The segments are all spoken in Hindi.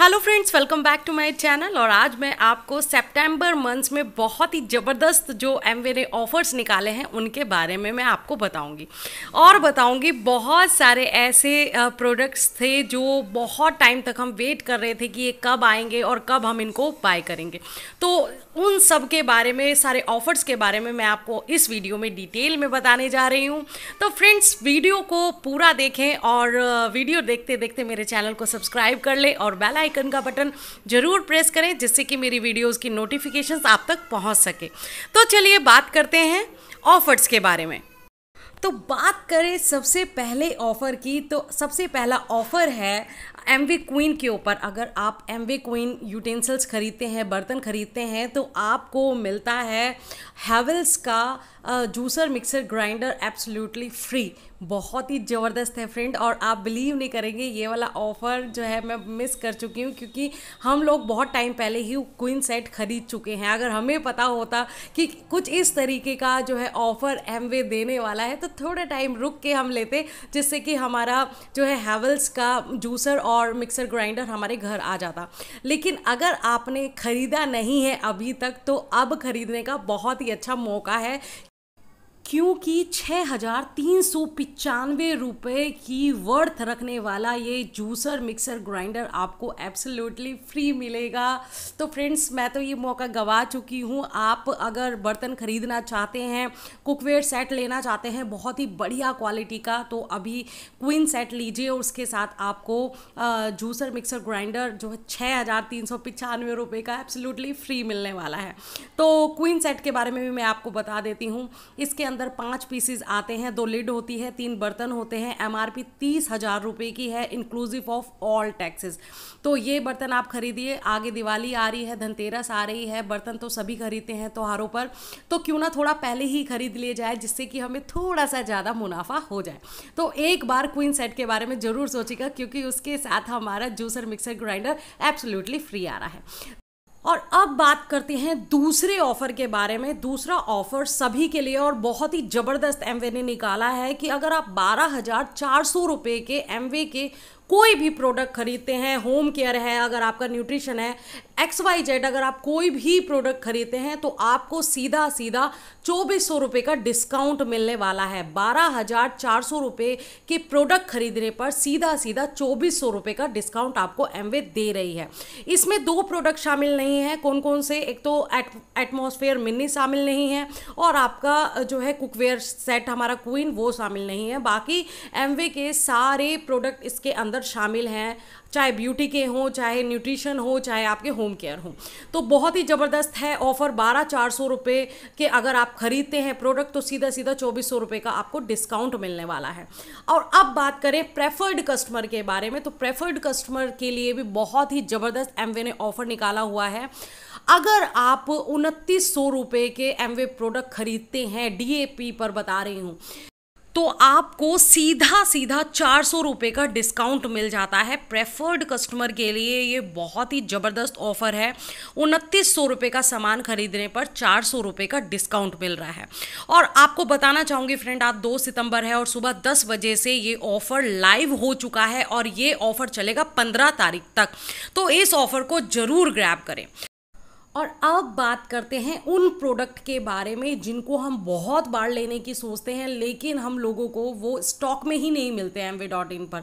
hello friends welcome back to my channel और आज मैं आपको सितंबर मंथ्स में बहुत ही ज़बरदस्त जो एम ने ऑफ़र्स निकाले हैं उनके बारे में मैं आपको बताऊंगी और बताऊंगी बहुत सारे ऐसे प्रोडक्ट्स थे जो बहुत टाइम तक हम वेट कर रहे थे कि ये कब आएंगे और कब हम इनको बाय करेंगे तो उन सब के बारे में सारे ऑफर्स के बारे में मैं आपको इस वीडियो में डिटेल में बताने जा रही हूँ तो फ्रेंड्स वीडियो को पूरा देखें और वीडियो देखते देखते मेरे चैनल को सब्सक्राइब कर लें और बेल आइकन का बटन ज़रूर प्रेस करें जिससे कि मेरी वीडियोस की नोटिफिकेशंस आप तक पहुँच सके तो चलिए बात करते हैं ऑफर्स के बारे में तो बात करें सबसे पहले ऑफ़र की तो सबसे पहला ऑफ़र है एम वी क्वीन के ऊपर अगर आप एम वी क्वीन यूटेंसिल्स ख़रीदते हैं बर्तन ख़रीदते हैं तो आपको मिलता है हैवल्स का juicer mixer grinder absolutely free बहुत ही ज़बरदस्त है फ्रेंड और आप बिलीव नहीं करेंगे ये वाला ऑफ़र जो है मैं मिस कर चुकी हूँ क्योंकि हम लोग बहुत टाइम पहले ही क्वीन सेट ख़रीद चुके हैं अगर हमें पता होता कि कुछ इस तरीके का जो है ऑफ़र एम वे देने वाला है तो थोड़ा टाइम रुक के हम लेते जिससे कि हमारा जो है हैवल्स का जूसर और और मिक्सर ग्राइंडर हमारे घर आ जाता लेकिन अगर आपने ख़रीदा नहीं है अभी तक तो अब ख़रीदने का बहुत ही अच्छा मौका है क्योंकि छः हज़ार तीन सौ पचानवे रुपये की वर्थ रखने वाला ये जूसर मिक्सर ग्राइंडर आपको एब्सोल्युटली फ्री मिलेगा तो फ्रेंड्स मैं तो ये मौका गवा चुकी हूँ आप अगर बर्तन ख़रीदना चाहते हैं कुकवेयर सेट लेना चाहते हैं बहुत ही बढ़िया क्वालिटी का तो अभी क्वीन सेट लीजिए उसके साथ आपको जूसर मिक्सर ग्राइंडर जो है छः हज़ार तीन सौ पचानवे रुपये का एब्सोल्युटली फ्री मिलने वाला है तो क्वीन सेट के बारे में भी मैं आपको बता देती हूँ इसके अंदर अंदर पांच पीसेस आते हैं दो लिड होती है तीन बर्तन होते हैं एम आर पी तीस हज़ार रुपये की है इंक्लूसिव ऑफ ऑल टैक्सेस तो ये बर्तन आप खरीदिए आगे दिवाली आ रही है धनतेरस आ रही है बर्तन तो सभी खरीदते हैं त्योहारों पर तो क्यों ना थोड़ा पहले ही खरीद लिए जाए जिससे कि हमें थोड़ा सा ज़्यादा मुनाफा हो जाए तो एक बार क्वीन सेट के बारे में ज़रूर सोचेगा क्योंकि उसके साथ हमारा juicer mixer grinder absolutely free आ रहा है और अब बात करते हैं दूसरे ऑफ़र के बारे में दूसरा ऑफ़र सभी के लिए और बहुत ही ज़बरदस्त एमवे ने निकाला है कि अगर आप बारह हज़ार चार सौ रुपये के एमवे के कोई भी प्रोडक्ट खरीदते हैं होम केयर है अगर आपका न्यूट्रिशन है एक्स वाई जेड अगर आप कोई भी प्रोडक्ट खरीदते हैं तो आपको सीधा सीधा चौबीस सौ रुपये का डिस्काउंट मिलने वाला है बारह हज़ार चार सौ रुपये के प्रोडक्ट खरीदने पर सीधा सीधा चौबीस सौ रुपये का डिस्काउंट आपको एमवे दे रही है इसमें दो प्रोडक्ट शामिल नहीं है कौन कौन से एक तो एटमोसफेयर मिनी शामिल नहीं है और आपका जो है कुकवेयर सेट हमारा क्वीन वो शामिल नहीं है बाकी एमवे के सारे प्रोडक्ट इसके अंदर अंदर शामिल हैं चाहे ब्यूटी के हों चाहे न्यूट्रिशन हो चाहे आपके होम केयर हो तो बहुत ही ज़बरदस्त है ऑफ़र बारह चार सौ रुपये के अगर आप ख़रीदते हैं प्रोडक्ट तो सीधा सीधा चौबीस सौ रुपये का आपको डिस्काउंट मिलने वाला है और अब बात करें प्रेफर्ड कस्टमर के बारे में तो प्रेफर्ड कस्टमर के लिए भी बहुत ही ज़बरदस्त एम ने ऑफ़र निकाला हुआ है अगर आप उनतीस सौ रुपये के एम प्रोडक्ट ख़रीदते हैं डी पर बता रही हूँ तो आपको सीधा सीधा चार सौ रुपये का डिस्काउंट मिल जाता है प्रेफर्ड कस्टमर के लिए ये बहुत ही ज़बरदस्त ऑफर है उनतीस सौ रुपये का सामान खरीदने पर चार सौ रुपये का डिस्काउंट मिल रहा है और आपको बताना चाहूँगी फ्रेंड आज दो सितंबर है और सुबह दस बजे से ये ऑफ़र लाइव हो चुका है और ये ऑफ़र चलेगा पंद्रह तारीख तक तो इस ऑफ़र को ज़रूर ग्रैब करें और अब बात करते हैं उन प्रोडक्ट के बारे में जिनको हम बहुत बार लेने की सोचते हैं लेकिन हम लोगों को वो स्टॉक में ही नहीं मिलते एम डॉट इन पर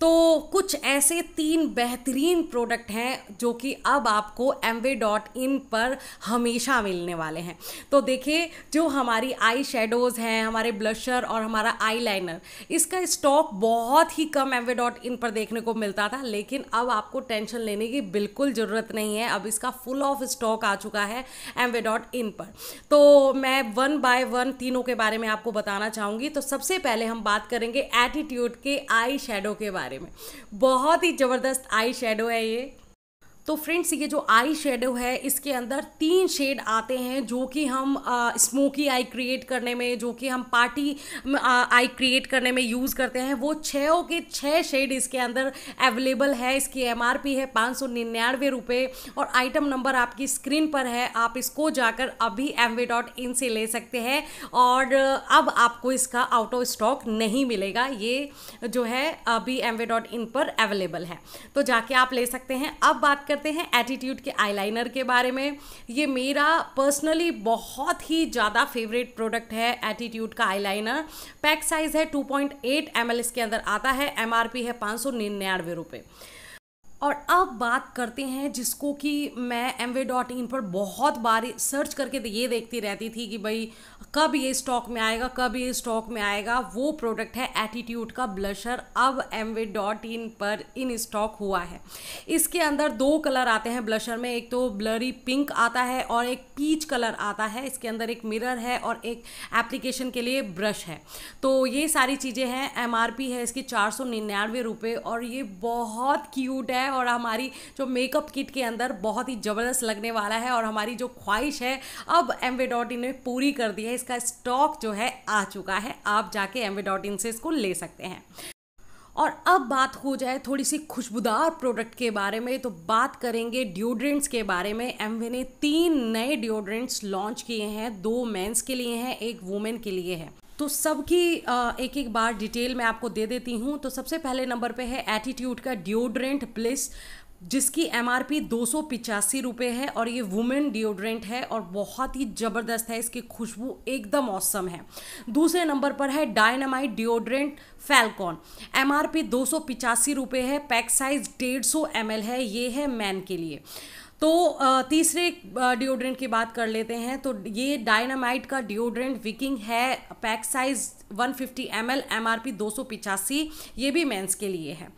तो कुछ ऐसे तीन बेहतरीन प्रोडक्ट हैं जो कि अब आपको एम डॉट इन पर हमेशा मिलने वाले हैं तो देखिए जो हमारी आई शेडोज़ हैं हमारे ब्लशर और हमारा आई लाइनर इसका स्टॉक बहुत ही कम एम डॉट इन पर देखने को मिलता था लेकिन अब आपको टेंशन लेने की बिल्कुल ज़रूरत नहीं है अब इसका फुल ऑफ स्टॉक स्टॉक आ चुका है एम डॉट इन पर तो मैं वन बाय वन तीनों के बारे में आपको बताना चाहूँगी तो सबसे पहले हम बात करेंगे एटीट्यूड के आई शेडो के बारे में बहुत ही ज़बरदस्त आई शेडो है ये तो फ्रेंड्स ये जो आई शेडो है इसके अंदर तीन शेड आते हैं जो कि हम स्मोकी आई क्रिएट करने में जो कि हम पार्टी आई क्रिएट करने में यूज़ करते हैं वो छः के छः शेड इसके अंदर अवेलेबल है इसकी एमआरपी है पाँच सौ निन्यानवे रुपये और आइटम नंबर आपकी स्क्रीन पर है आप इसको जाकर अभी एम डॉट इन से ले सकते हैं और अब आपको इसका आउट ऑफ स्टॉक नहीं मिलेगा ये जो है अभी एम डॉट इन पर अवेलेबल है तो जाके आप ले सकते हैं अब बात करते हैं एटीट्यूड के आईलाइनर के बारे में ये मेरा पर्सनली बहुत ही ज़्यादा फेवरेट प्रोडक्ट है एटीट्यूड का आईलाइनर पैक साइज़ है 2.8 एम इसके अंदर आता है एमआरपी है पाँच सौ निन्यानवे और अब बात करते हैं जिसको कि मैं एम वे डॉट इन पर बहुत बार सर्च करके तो ये देखती रहती थी कि भाई कब ये स्टॉक में आएगा कब ये स्टॉक में आएगा वो प्रोडक्ट है एटीट्यूड का ब्लशर अब एम वे डॉट इन पर इन स्टॉक हुआ है इसके अंदर दो कलर आते हैं ब्लशर में एक तो ब्लरी पिंक आता है और एक पीच कलर आता है इसके अंदर एक मिरर है और एक एप्लीकेशन के लिए ब्रश है तो ये सारी चीज़ें हैं एम है इसकी चार सौ निन्यानवे रुपये और ये बहुत क्यूट है और हमारी जो मेकअप किट के अंदर बहुत ही ज़बरदस्त लगने वाला है और हमारी जो ख्वाहिश है अब एम वे डॉट इन ने पूरी कर दी है इसका स्टॉक जो है आ चुका है आप जाके एम वे डॉट इन से इसको ले सकते हैं और अब बात हो जाए थोड़ी सी खुशबूदार प्रोडक्ट के बारे में तो बात करेंगे डिओड्रेंट्स के बारे में एमवे ने तीन नए डिओड्रेंट्स लॉन्च किए हैं दो मेंस के लिए हैं एक वुमेन के लिए है तो सबकी एक एक बार डिटेल मैं आपको दे देती हूँ तो सबसे पहले नंबर पे है एटीट्यूड का डिओड्रेंट प्लेस जिसकी एम आर पी दो सौ पिचासी रुपये है और ये वुमेन डिओड्रेंट है और बहुत ही ज़बरदस्त है इसकी खुशबू एकदम औसम है दूसरे नंबर पर है Dynamite deodorant Falcon M R P दो सौ पिचासी रुपये है पैक साइज डेढ़ सौ एम एल है ये है मैन के लिए तो तीसरे डिओड्रेंट की बात कर लेते हैं तो ये डायनामाइट का डिओड्रेंट विकिंग है पैक साइज 150 ml एमआरपी 285 ये भी मेंस के लिए है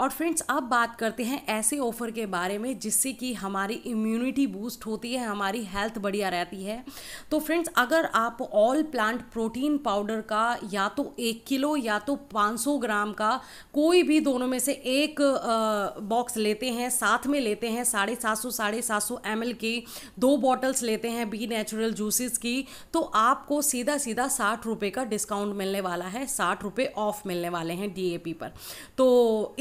और फ्रेंड्स अब बात करते हैं ऐसे ऑफ़र के बारे में जिससे कि हमारी इम्यूनिटी बूस्ट होती है हमारी हेल्थ बढ़िया रहती है तो फ्रेंड्स अगर आप ऑल प्लांट प्रोटीन पाउडर का या तो एक किलो या तो 500 ग्राम का कोई भी दोनों में से एक बॉक्स लेते हैं साथ में लेते हैं साढ़े सात सौ साढ़े सात सौ एम की दो बॉटल्स लेते हैं बी नेचुरल जूसेस की तो आपको सीधा सीधा साठ रुपये का डिस्काउंट मिलने वाला है साठ रुपये ऑफ मिलने वाले हैं डी पर तो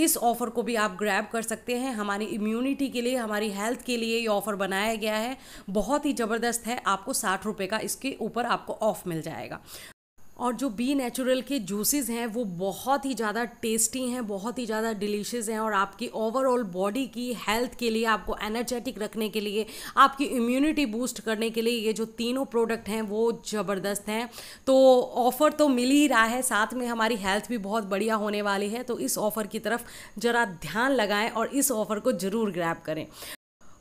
इस ऑफ़र को भी आप ग्रैब कर सकते हैं हमारी इम्यूनिटी के लिए हमारी हेल्थ के लिए ये ऑफ़र बनाया गया है बहुत ही ज़बरदस्त है आपको साठ रुपये का इसके ऊपर आपको ऑफ़ मिल जाएगा और जो बी नेचुरल के जूसेस हैं वो बहुत ही ज़्यादा टेस्टी हैं बहुत ही ज़्यादा डिलीशियस हैं और आपकी ओवरऑल बॉडी की हेल्थ के लिए आपको एनर्जेटिक रखने के लिए आपकी इम्यूनिटी बूस्ट करने के लिए ये जो तीनों प्रोडक्ट हैं वो ज़बरदस्त हैं तो ऑफ़र तो मिल ही रहा है साथ में हमारी हेल्थ भी बहुत बढ़िया होने वाली है तो इस ऑफ़र की तरफ ज़रा ध्यान लगाएं और इस ऑफ़र को ज़रूर ग्रैप करें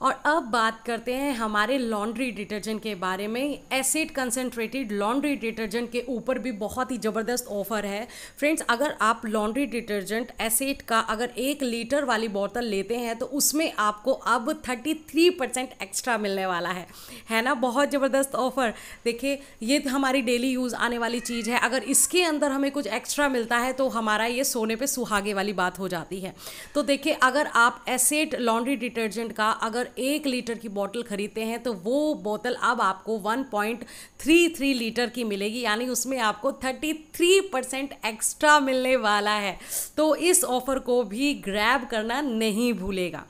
और अब बात करते हैं हमारे लॉन्ड्री डिटर्जेंट के बारे में एसिड कंसनट्रेटेड लॉन्ड्री डिटर्जेंट के ऊपर भी बहुत ही ज़बरदस्त ऑफर है फ्रेंड्स अगर आप लॉन्ड्री डिटर्जेंट एसिड का अगर एक लीटर वाली बोतल लेते हैं तो उसमें आपको अब 33 परसेंट एक्स्ट्रा मिलने वाला है है ना बहुत ज़बरदस्त ऑफ़र देखिए ये हमारी डेली यूज़ आने वाली चीज़ है अगर इसके अंदर हमें कुछ एक्स्ट्रा मिलता है तो हमारा ये सोने पर सुहागे वाली बात हो जाती है तो देखिए अगर आप एसिड लॉन्ड्री डिटर्जेंट का अगर अगर एक लीटर की बोतल ख़रीदते हैं तो वो बोतल अब आपको 1.33 लीटर की मिलेगी यानी उसमें आपको 33 परसेंट एक्स्ट्रा मिलने वाला है तो इस ऑफ़र को भी ग्रैब करना नहीं भूलेगा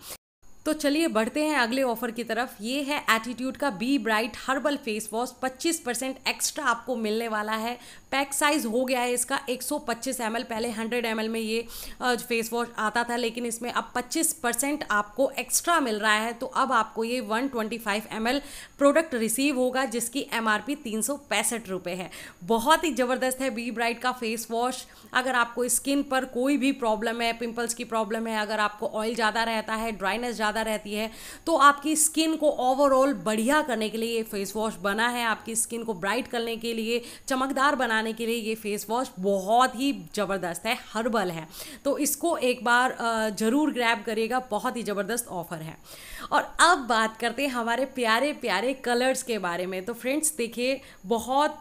तो चलिए बढ़ते हैं अगले ऑफर की तरफ ये है एटीट्यूड का B Bright herbal face wash 25 percent extra आपको मिलने वाला है पैक साइज़ हो गया है इसका 125 ml पहले 100 ml में ये फेस वॉश आता था लेकिन इसमें अब 25 परसेंट आपको एक्स्ट्रा मिल रहा है तो अब आपको ये 125 ml प्रोडक्ट रिसीव होगा जिसकी एम आर पी है बहुत ही ज़बरदस्त है बी ब्राइट का फेस वॉश अगर आपको स्किन पर कोई भी प्रॉब्लम है पिम्पल्स की प्रॉब्लम है अगर आपको ऑयल ज़्यादा रहता है ड्राइनेस ज़्यादा रहती है तो आपकी स्किन को ओवरऑल बढ़िया करने के लिए ये फेस वॉश बना है आपकी स्किन को ब्राइट करने के लिए चमकदार बनाने लगाने के लिए ये फेस वॉश बहुत ही ज़बरदस्त है हर्बल है तो इसको एक बार ज़रूर ग्रैब करिएगा बहुत ही ज़बरदस्त ऑफर है और अब बात करते हैं हमारे प्यारे प्यारे कलर्स के बारे में तो फ्रेंड्स देखिए बहुत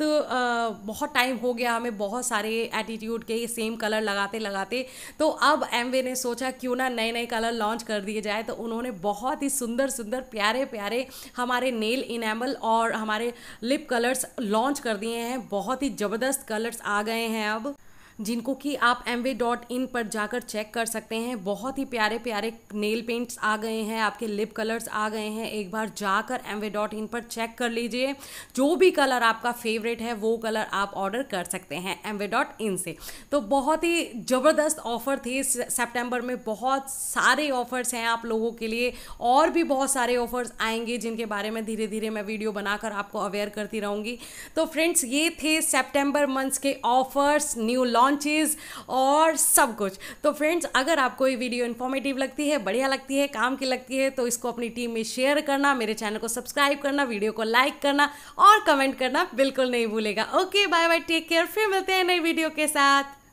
बहुत टाइम हो गया हमें बहुत सारे एटीट्यूड के ये सेम कलर लगाते लगाते तो अब एम ने सोचा क्यों ना नए नए कलर लॉन्च कर दिए जाए तो उन्होंने बहुत ही सुंदर सुंदर प्यारे प्यारे हमारे नेल इनेमल और हमारे लिप कलर्स लॉन्च कर दिए हैं बहुत ही ज़बरदस्त ज़बरदस्त कलर्स आ गए हैं अब जिनको कि आप वे डॉट इन पर जाकर चेक कर सकते हैं बहुत ही प्यारे प्यारे नेल पेंट्स आ गए हैं आपके लिप कलर्स आ गए हैं एक बार जाकर वे डॉट इन पर चेक कर लीजिए जो भी कलर आपका फेवरेट है वो कलर आप ऑर्डर कर सकते हैं वे डॉट इन से तो बहुत ही ज़बरदस्त ऑफ़र थे सेप्टेम्बर में बहुत सारे ऑफ़र्स हैं आप लोगों के लिए और भी बहुत सारे ऑफ़र्स आएंगे जिनके बारे में धीरे धीरे मैं वीडियो बनाकर आपको अवेयर करती रहूँगी तो फ्रेंड्स ये थे सेप्टेम्बर मंथ्स के ऑफ़र्स न्यू लॉन्च लॉन्चेज और सब कुछ तो फ्रेंड्स अगर आपको ये वीडियो इन्फॉर्मेटिव लगती है बढ़िया लगती है काम की लगती है तो इसको अपनी टीम में शेयर करना मेरे चैनल को सब्सक्राइब करना वीडियो को लाइक करना और कमेंट करना बिल्कुल नहीं भूलेगा okay bye bye take care फिर मिलते हैं नई वीडियो के साथ